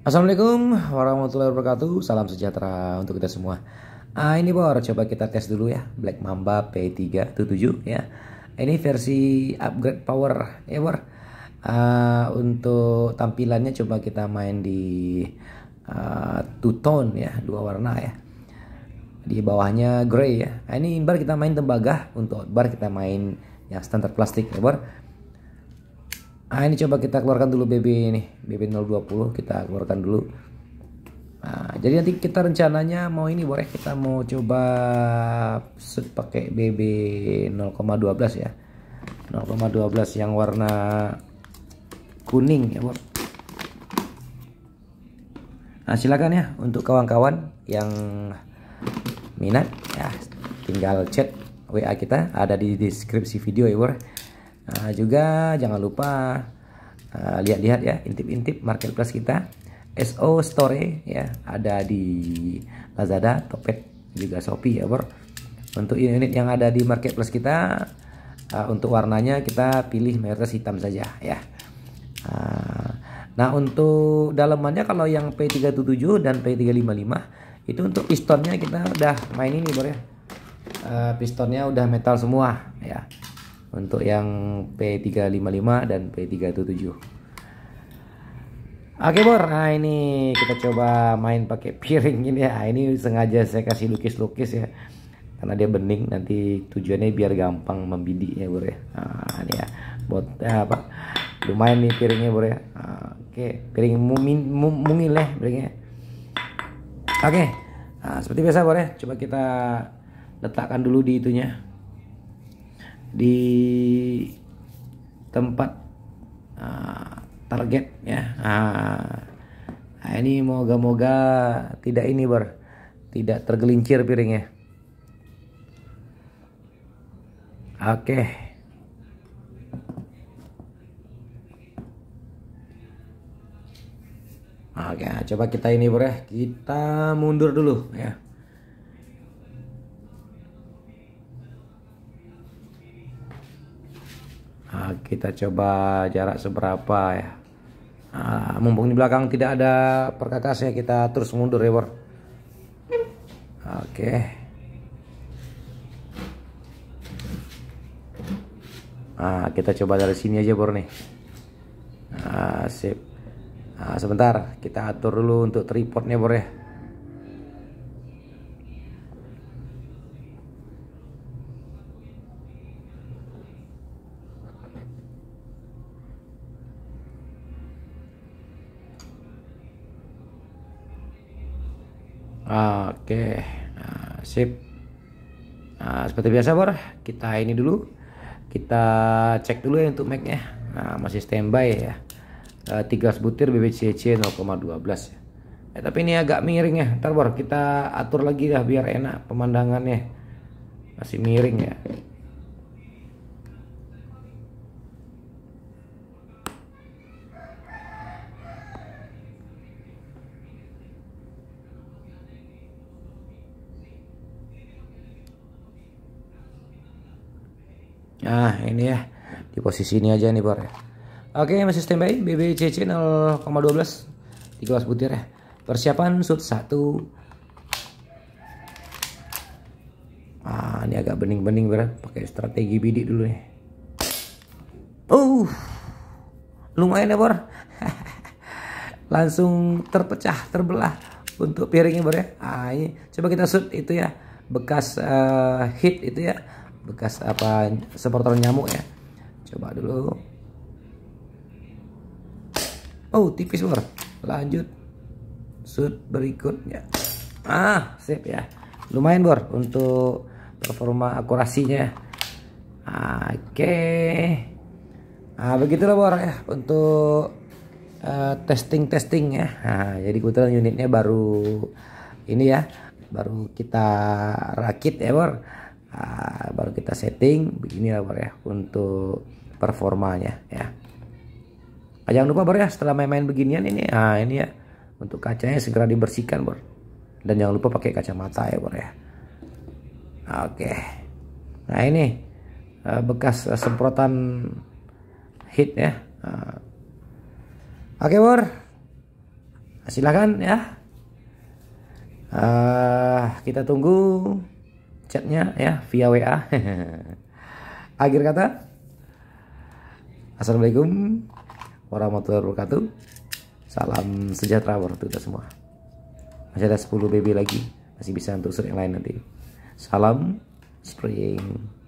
Assalamualaikum warahmatullahi wabarakatuh. Salam sejahtera untuk kita semua. Ah ini Bor, coba kita tes dulu ya Black Mamba P377 ya. Ini versi upgrade power ya Bor. Uh, untuk tampilannya coba kita main di uh, ah, two tone ya, dua warna ya. Di bawahnya grey ya. Ah ini bar kita main tembaga, untuk bar kita main yang standar plastik ya Bor. Nah ini coba kita keluarkan dulu BB ini, BB 020 kita keluarkan dulu. Nah, jadi nanti kita rencananya mau ini boleh kita mau coba pakai BB 0,12 ya. 0,12 yang warna kuning ya, Bor. Nah, silakan ya untuk kawan-kawan yang minat ya tinggal chat WA kita ada di deskripsi video ya, Bor. Nah, juga jangan lupa eh, lihat-lihat uh, ya intip-intip marketplace kita SO Store ya ada di Lazada, Topet juga Shopee ya bro. Untuk unit yang ada di marketplace kita uh, untuk warnanya kita pilih mayoritas hitam saja ya. Uh, nah untuk dalamannya kalau yang P377 dan P355 itu untuk pistonnya kita udah main ini bro ya. Uh, pistonnya udah metal semua ya untuk yang P355 dan P377 Oke Bor, nah ini kita coba main pakai piring ini ya ini sengaja saya kasih lukis-lukis ya karena dia bening nanti tujuannya biar gampang membidiknya Bor ya nah, ini ya buat ya, apa lumayan nih piringnya Bor ya oke piring mumin, mum, mungil ya piringnya oke nah, seperti biasa Bor ya coba kita letakkan dulu di itunya di tempat uh, target ya. Uh, ini moga-moga tidak ini ber tidak tergelincir piringnya. Oke. Okay. Oke, coba kita ini bro ya. Kita mundur dulu ya. kita coba jarak seberapa ya nah, mumpung di belakang tidak ada perkakas ya kita terus mundur ya oke okay. nah kita coba dari sini aja Bor nih nah, sip nah, sebentar kita atur dulu untuk tripodnya Bor ya Oke, nah, sip. Nah, seperti biasa bor, kita ini dulu. Kita cek dulu ya untuk mic-nya. Nah, masih standby ya. Eh, tiga butir BBCC 0,12 ya. Eh, tapi ini agak miring ya. Ntar bor, kita atur lagi dah biar enak pemandangannya. Masih miring ya. Nah ini ya di posisi ini aja nih bar ya. Oke masih standby BBCC 0,12 di kelas butir ya. Persiapan shoot 1 Ah ini agak bening-bening berat pakai strategi bidik dulu ya. Uh lumayan ya bor. Langsung terpecah terbelah untuk piringnya bor ya. Ah ini coba kita shoot itu ya bekas uh, hit itu ya bekas apa supporter nyamuk ya coba dulu oh tipis bener lanjut shoot berikutnya ah sip ya lumayan bor untuk performa akurasinya oke okay. nah begitulah bor ya untuk uh, eh, testing testing ya nah, jadi kebetulan unitnya baru ini ya baru kita rakit ya bor nah, baru kita setting begini beginilah bar ya untuk performanya ya nah, jangan lupa bar ya setelah main-main beginian ini nah ini ya untuk kacanya segera dibersihkan bar dan jangan lupa pakai kacamata ya bar ya oke nah ini ah, bekas semprotan hit ya ah. oke bor, silahkan ya uh, kita tunggu chatnya ya via WA. Akhir kata, Assalamualaikum warahmatullahi wabarakatuh. Salam sejahtera waktu kita semua. Masih ada 10 baby lagi, masih bisa untuk sering lain nanti. Salam spring.